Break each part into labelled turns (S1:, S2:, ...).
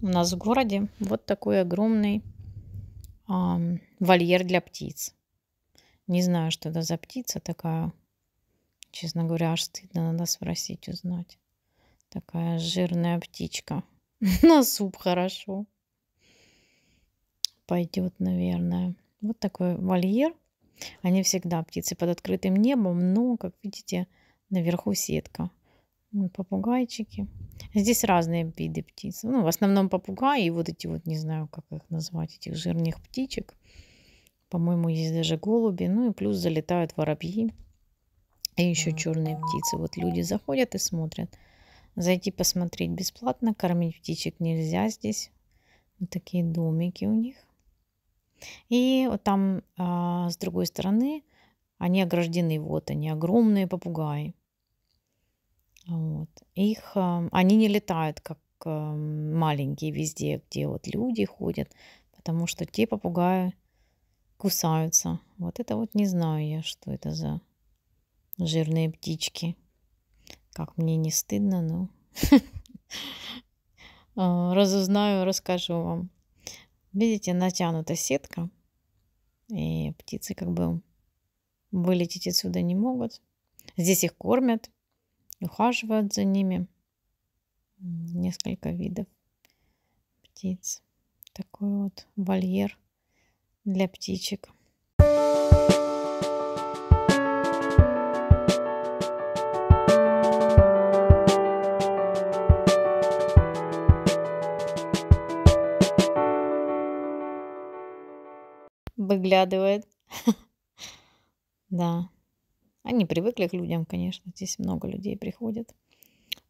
S1: у нас в городе вот такой огромный э, вольер для птиц. Не знаю, что это за птица такая. Честно говоря, аж стыдно надо спросить, узнать. Такая жирная птичка. На суп хорошо. Пойдет, наверное. Вот такой вольер. Они всегда птицы под открытым небом, но, как видите, наверху сетка. Попугайчики. Здесь разные виды птиц. Ну, в основном попугаи и вот эти вот, не знаю, как их назвать, этих жирных птичек. По-моему, есть даже голуби. Ну и плюс залетают воробьи и еще черные птицы. Вот люди заходят и смотрят. Зайти посмотреть бесплатно. Кормить птичек нельзя здесь. Вот такие домики у них. И вот там а, с другой стороны они ограждены. Вот они, огромные попугаи. Вот. Их, эм, они не летают, как эм, маленькие везде, где вот люди ходят, потому что те попугаи кусаются. Вот это вот не знаю я, что это за жирные птички. Как мне не стыдно, но а, разузнаю, расскажу вам. Видите, натянута сетка, и птицы как бы вылететь отсюда не могут. Здесь их кормят, ухаживают за ними. Несколько видов птиц. Такой вот вольер для птичек. Выглядывает. Да. Они привыкли к людям, конечно. Здесь много людей приходят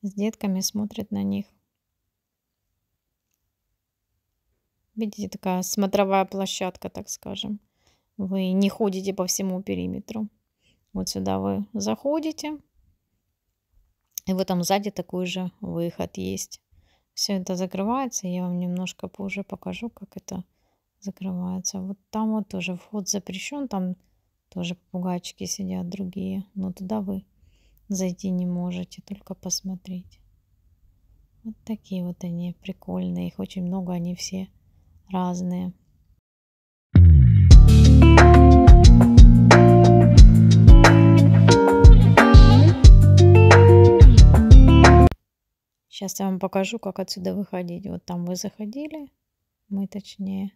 S1: с детками, смотрят на них. Видите, такая смотровая площадка, так скажем. Вы не ходите по всему периметру. Вот сюда вы заходите. И вот там сзади такой же выход есть. Все это закрывается. Я вам немножко позже покажу, как это закрывается. Вот там вот тоже вход запрещен. Там тоже попугайчики сидят другие, но туда вы зайти не можете, только посмотреть. Вот такие вот они прикольные, их очень много, они все разные. Сейчас я вам покажу, как отсюда выходить. Вот там вы заходили, мы точнее.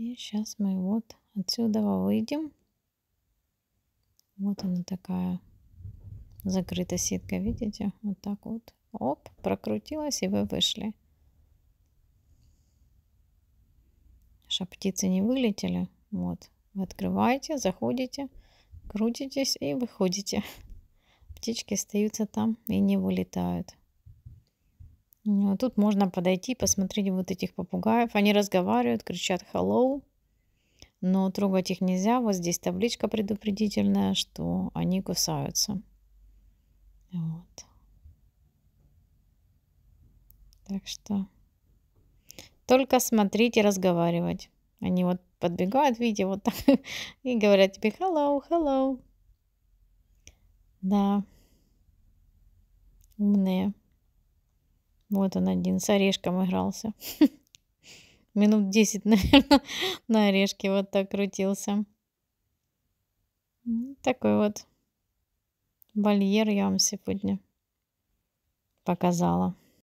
S1: И сейчас мы вот отсюда выйдем. Вот она такая закрыта сетка, видите? Вот так вот. Оп, прокрутилась и вы вышли. Чтобы птицы не вылетели. Вот, вы открываете, заходите, крутитесь и выходите. Птички остаются там и не вылетают. Тут можно подойти и посмотреть вот этих попугаев. Они разговаривают, кричат «hello», но трогать их нельзя. Вот здесь табличка предупредительная, что они кусаются. Вот. Так что только смотреть и разговаривать. Они вот подбегают, видите, вот так, и говорят тебе «hello, hello». Да, умные. Вот он один с орешком игрался. Минут 10, наверное, на орешке вот так крутился. Такой вот вольер я вам сегодня показала.